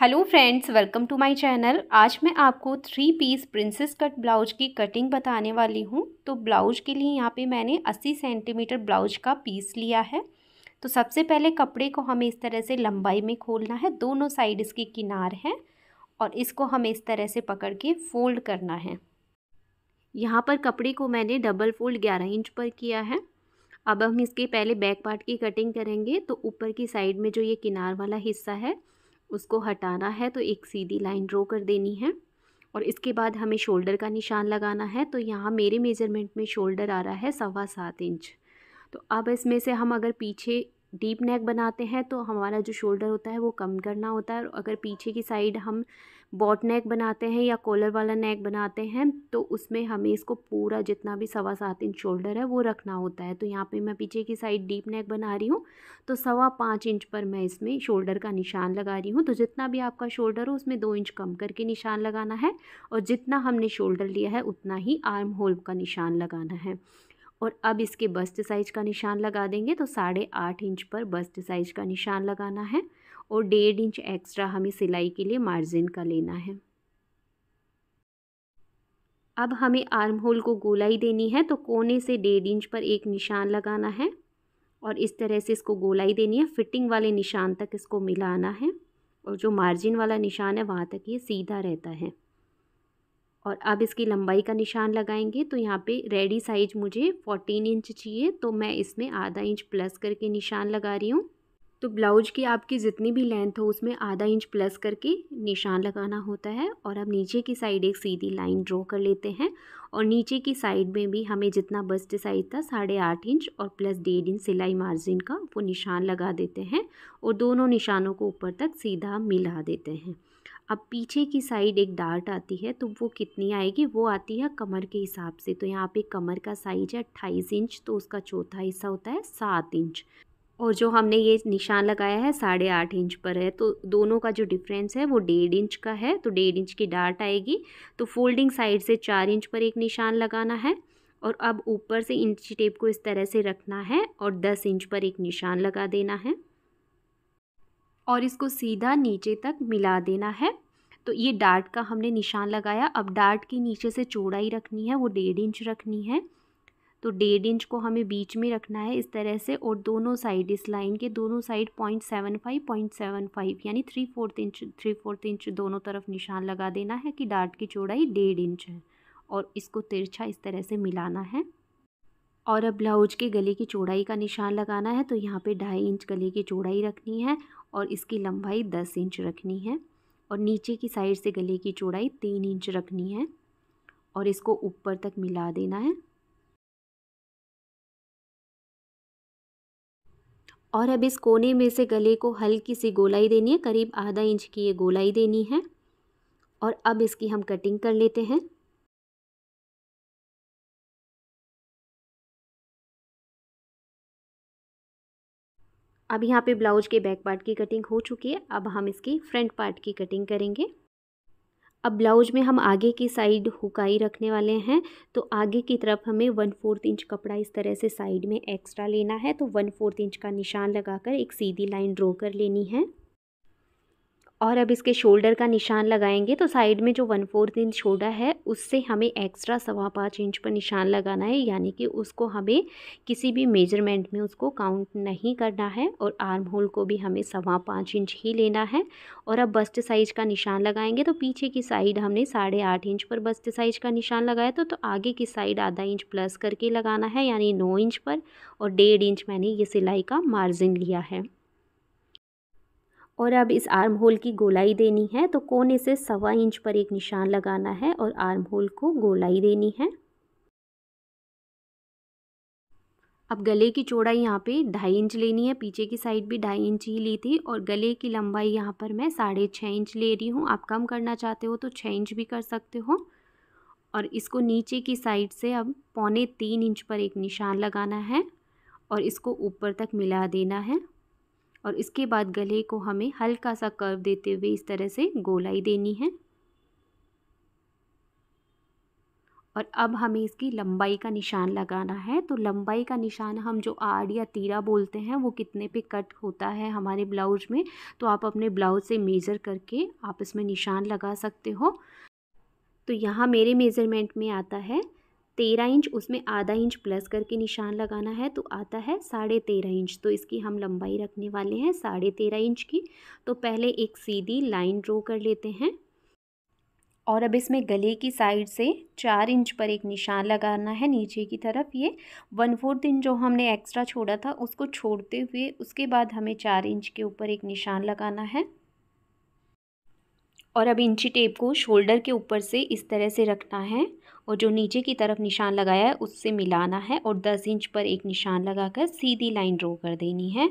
hello friends welcome to my channel आज मैं आपको three piece princess cut blouse की कटिंग बताने वाली हूँ तो ब्लाउज के लिए यहाँ पे मैंने 80 सेंटीमीटर ब्लाउज का पीस लिया है तो सबसे पहले कपड़े को हमें इस तरह से लंबाई में खोलना है दोनों साइड इसके किनार हैं और इसको हमें इस तरह से पकड़ के फोल्ड करना है यहाँ पर कपड़े को मैंने डबल फोल्ड ग्यारह इंच पर किया है अब हम इसके पहले बैक पार्ट की कटिंग करेंगे तो ऊपर की साइड में जो ये किनार वाला हिस्सा है उसको हटाना है तो एक सीधी लाइन ड्रॉ कर देनी है और इसके बाद हमें शोल्डर का निशान लगाना है तो यहाँ मेरे मेजरमेंट में शोल्डर आ रहा है सवा सात इंच तो अब इसमें से हम अगर पीछे डीप नेक बनाते हैं तो हमारा जो शोल्डर होता है वो कम करना होता है और अगर पीछे की साइड हम बॉट नेक बनाते हैं या कॉलर वाला नेक बनाते हैं तो उसमें हमें इसको पूरा जितना भी सवा सात इंच शोल्डर है वो रखना होता है तो यहाँ पे मैं पीछे की साइड डीप नेक बना रही हूँ तो सवा पाँच इंच पर मैं इसमें शोल्डर का निशान लगा रही हूँ तो जितना भी आपका शोल्डर हो उसमें दो इंच कम करके निशान लगाना है और जितना हमने शोल्डर लिया है उतना ही आर्म होल का निशान लगाना है और अब इसके बस्ट साइज का निशान लगा देंगे तो साढ़े आठ इंच पर बस्ट साइज का निशान लगाना है और डेढ़ इंच एक्स्ट्रा हमें सिलाई के लिए मार्जिन का लेना है अब हमें आर्म होल को गोलाई देनी है तो कोने से डेढ़ इंच पर एक निशान लगाना है और इस तरह से इसको गोलाई देनी है फिटिंग वाले निशान तक इसको मिलाना है और जो मार्जिन वाला निशान है वहाँ तक ये सीधा रहता है और अब इसकी लंबाई का निशान लगाएंगे तो यहाँ पे रेडी साइज मुझे फोर्टीन इंच चाहिए तो मैं इसमें आधा इंच प्लस करके निशान लगा रही हूँ तो ब्लाउज की आपकी जितनी भी लेंथ हो उसमें आधा इंच प्लस करके निशान लगाना होता है और अब नीचे की साइड एक सीधी लाइन ड्रॉ कर लेते हैं और नीचे की साइड में भी हमें जितना बस्ट साइज था साढ़े आठ इंच और प्लस डेढ़ इंच सिलाई मार्जिन का वो निशान लगा देते हैं और दोनों निशानों को ऊपर तक सीधा मिला देते हैं अब पीछे की साइड एक डार्ट आती है तो वो कितनी आएगी वो आती है कमर के हिसाब से तो यहाँ पे कमर का साइज है अट्ठाईस इंच तो उसका चौथा हिस्सा होता है सात इंच और जो हमने ये निशान लगाया है साढ़े आठ इंच पर है तो दोनों का जो डिफरेंस है वो डेढ़ इंच का है तो डेढ़ इंच की डार्ट आएगी तो फोल्डिंग साइड से चार इंच पर एक निशान लगाना है और अब ऊपर से इंची टेप को इस तरह से रखना है और दस इंच पर एक निशान लगा देना है और इसको सीधा नीचे तक मिला देना है तो ये डार्ट का हमने निशान लगाया अब डार्ट के नीचे से चौड़ाई रखनी है वो डेढ़ इंच रखनी है तो डेढ़ इंच को हमें बीच में रखना है इस तरह से और दोनों साइड इस लाइन के दोनों side point seven five point seven five यानी three fourth inch three fourth inch दोनों तरफ निशान लगा देना है कि डार्ट की चौड़ाई डेढ़ इंच है और इसको तिरछा इस तरह से मिलाना है और अब ब्लाउज के गले की चौड़ाई का निशान लगाना है तो यहाँ पे ढाई इंच गले की चौड़ाई रखनी है और इसकी लंबाई दस इंच रखनी है और नीचे की साइड से गले की चौड़ाई तीन इंच रखनी है और इसको ऊपर तक मिला देना है और अब इस कोने में से गले को हल्की सी गोलाई देनी है करीब आधा इंच की ये गोलाई देनी है और अब इसकी हम कटिंग कर लेते हैं अब यहाँ पे ब्लाउज के बैक पार्ट की कटिंग हो चुकी है अब हम इसकी फ्रंट पार्ट की कटिंग करेंगे अब ब्लाउज में हम आगे की साइड हुकाई रखने वाले हैं तो आगे की तरफ हमें वन फोर्थ इंच कपड़ा इस तरह से साइड में एक्स्ट्रा लेना है तो वन फोर्थ इंच का निशान लगाकर एक सीधी लाइन ड्रॉ कर लेनी है और अब इसके शोल्डर का निशान लगाएंगे तो साइड में जो वन फोर्थ इंच शोल्डर है उससे हमें एक्स्ट्रा सवा पाँच इंच पर निशान लगाना है यानी कि उसको हमें किसी भी मेजरमेंट में उसको काउंट नहीं करना है और आर्म होल को भी हमें सवा पाँच इंच ही लेना है और अब बस्ट साइज का निशान लगाएंगे तो पीछे की साइड हमने साढ़े आठ इंच पर बस्ट साइज का निशान लगाया तो, तो आगे की साइड आधा इंच प्लस करके लगाना है यानी नौ इंच पर और डेढ़ इंच मैंने ये सिलाई का मार्जिन लिया है और अब इस आर्म होल की गोलाई देनी है तो कोने से सवा इंच पर एक निशान लगाना है और आर्म होल को गोलाई देनी है अब गले की चौड़ाई यहाँ पे ढाई इंच लेनी है पीछे की साइड भी ढाई इंच ही ली थी और गले की लंबाई यहाँ पर मैं साढ़े छः इंच ले रही हूँ आप कम करना चाहते हो तो छः इंच भी कर सकते हो और इसको नीचे की साइड से अब पौने तीन इंच पर एक निशान लगाना है और इसको ऊपर तक मिला देना है और इसके बाद गले को हमें हल्का सा कर्व देते हुए इस तरह से गोलाई देनी है और अब हमें इसकी लंबाई का निशान लगाना है तो लंबाई का निशान हम जो आड़ या तीरा बोलते हैं वो कितने पे कट होता है हमारे ब्लाउज में तो आप अपने ब्लाउज से मेज़र करके आप इसमें निशान लगा सकते हो तो यहाँ मेरे मेज़रमेंट में आता है तेरह इंच उसमें आधा इंच प्लस करके निशान लगाना है तो आता है साढ़े तेरह इंच तो इसकी हम लंबाई रखने वाले हैं साढ़े तेरह इंच की तो पहले एक सीधी लाइन ड्रॉ कर लेते हैं और अब इसमें गले की साइड से चार इंच पर एक निशान लगाना है नीचे की तरफ ये वन फोर्थ इंच जो हमने एक्स्ट्रा छोड़ा था उसको छोड़ते हुए उसके बाद हमें चार इंच के ऊपर एक निशान लगाना है और अब इंची टेप को शोल्डर के ऊपर से इस तरह से रखना है और जो नीचे की तरफ निशान लगाया है उससे मिलाना है और दस इंच पर एक निशान लगाकर सीधी लाइन ड्रॉ कर देनी है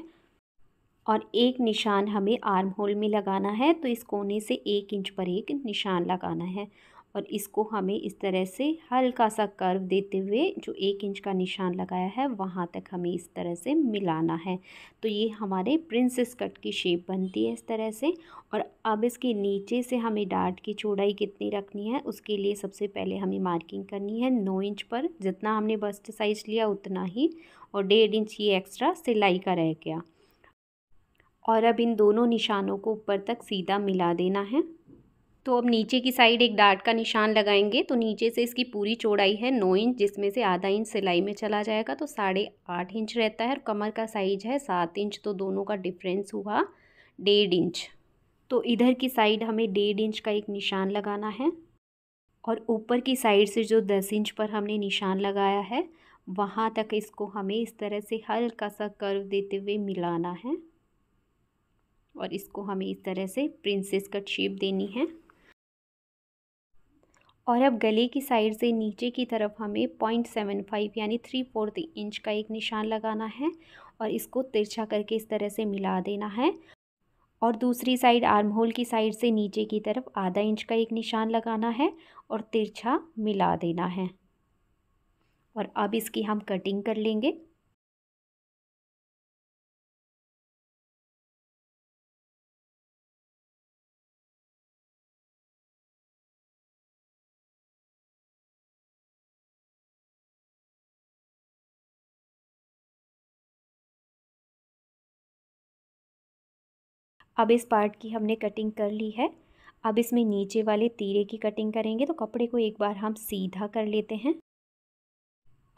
और एक निशान हमें आर्म होल में लगाना है तो इस कोने से एक इंच पर एक निशान लगाना है और इसको हमें इस तरह से हल्का सा कर्व देते हुए जो एक इंच का निशान लगाया है वहाँ तक हमें इस तरह से मिलाना है तो ये हमारे प्रिंसेस कट की शेप बनती है इस तरह से और अब इसके नीचे से हमें डार्ट की चौड़ाई कितनी रखनी है उसके लिए सबसे पहले हमें मार्किंग करनी है नौ इंच पर जितना हमने बस्ट साइज लिया उतना ही और डेढ़ इंच ये एक्स्ट्रा सिलाई का रह गया और अब इन दोनों निशानों को ऊपर तक सीधा मिला देना है तो अब नीचे की साइड एक डाट का निशान लगाएंगे तो नीचे से इसकी पूरी चौड़ाई है नौ इंच जिसमें से आधा इंच सिलाई में चला जाएगा तो साढ़े आठ इंच रहता है और कमर का साइज है सात इंच तो दोनों का डिफरेंस हुआ डेढ़ इंच तो इधर की साइड हमें डेढ़ इंच का एक निशान लगाना है और ऊपर की साइड से जो दस इंच पर हमने निशान लगाया है वहाँ तक इसको हमें इस तरह से हल्का सा कर्व देते हुए मिलाना है और इसको हमें इस तरह से प्रिंसेस कट शेप देनी है और अब गले की साइड से नीचे की तरफ हमें पॉइंट सेवन फाइव यानी थ्री फोर्थ इंच का एक निशान लगाना है और इसको तिरछा करके इस तरह से मिला देना है और दूसरी साइड आर्म होल की साइड से नीचे की तरफ आधा इंच का एक निशान लगाना है और तिरछा मिला देना है और अब इसकी हम कटिंग कर लेंगे अब इस पार्ट की हमने कटिंग कर ली है अब इसमें नीचे वाले तीरे की कटिंग करेंगे तो कपड़े को एक बार हम सीधा कर लेते हैं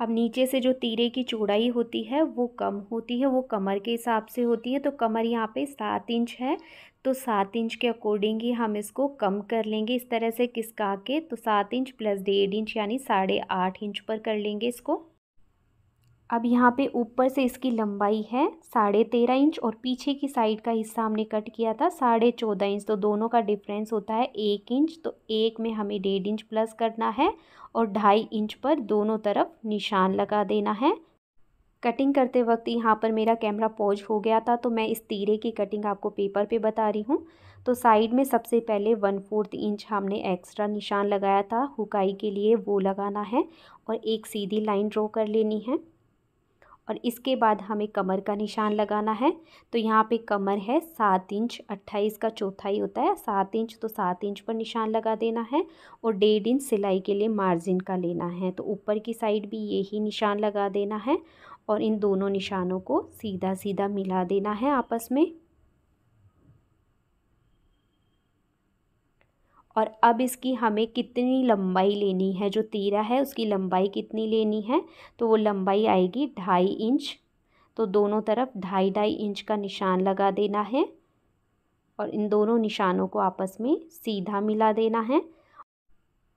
अब नीचे से जो तीरे की चौड़ाई होती है वो कम होती है वो कमर के हिसाब से होती है तो कमर यहाँ पे सात इंच है तो सात इंच के अकॉर्डिंग ही हम इसको कम कर लेंगे इस तरह से किसका के तो सात इंच प्लस डेढ़ इंच यानी साढ़े आठ इंच पर कर लेंगे इसको अब यहाँ पे ऊपर से इसकी लंबाई है साढ़े तेरह इंच और पीछे की साइड का हिस्सा हमने कट किया था साढ़े चौदह इंच तो दोनों का डिफरेंस होता है एक इंच तो एक में हमें डेढ़ इंच प्लस करना है और ढाई इंच पर दोनों तरफ निशान लगा देना है कटिंग करते वक्त यहाँ पर मेरा कैमरा पॉज हो गया था तो मैं इस तीरे की कटिंग आपको पेपर पे बता रही हूँ तो साइड में सबसे पहले वन फोर्थ इंच हमने एक्स्ट्रा निशान लगाया था हुकाई के लिए वो लगाना है और एक सीधी लाइन ड्रॉ कर लेनी है और इसके बाद हमें कमर का निशान लगाना है तो यहाँ पे कमर है सात इंच अट्ठाईस का चौथा ही होता है सात इंच तो सात इंच पर निशान लगा देना है और डेढ़ इंच सिलाई के लिए मार्जिन का लेना है तो ऊपर की साइड भी यही निशान लगा देना है और इन दोनों निशानों को सीधा सीधा मिला देना है आपस में और अब इसकी हमें कितनी लंबाई लेनी है जो तीरा है उसकी लंबाई कितनी लेनी है तो वो लंबाई आएगी ढाई इंच तो दोनों तरफ ढाई ढाई इंच का निशान लगा देना है और इन दोनों निशानों को आपस में सीधा मिला देना है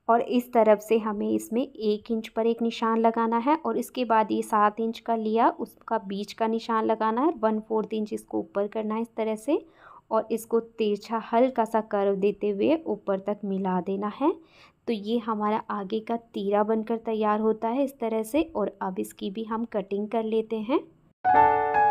और इस तरफ से हमें इसमें एक इंच पर एक निशान लगाना है और इसके बाद ये सात इंच का लिया उसका बीच का निशान लगाना है वन फोर्थ इंच इसको ऊपर करना है इस तरह से और इसको तिरछा हल्का सा कर्व देते हुए ऊपर तक मिला देना है तो ये हमारा आगे का तीरा बनकर तैयार होता है इस तरह से और अब इसकी भी हम कटिंग कर लेते हैं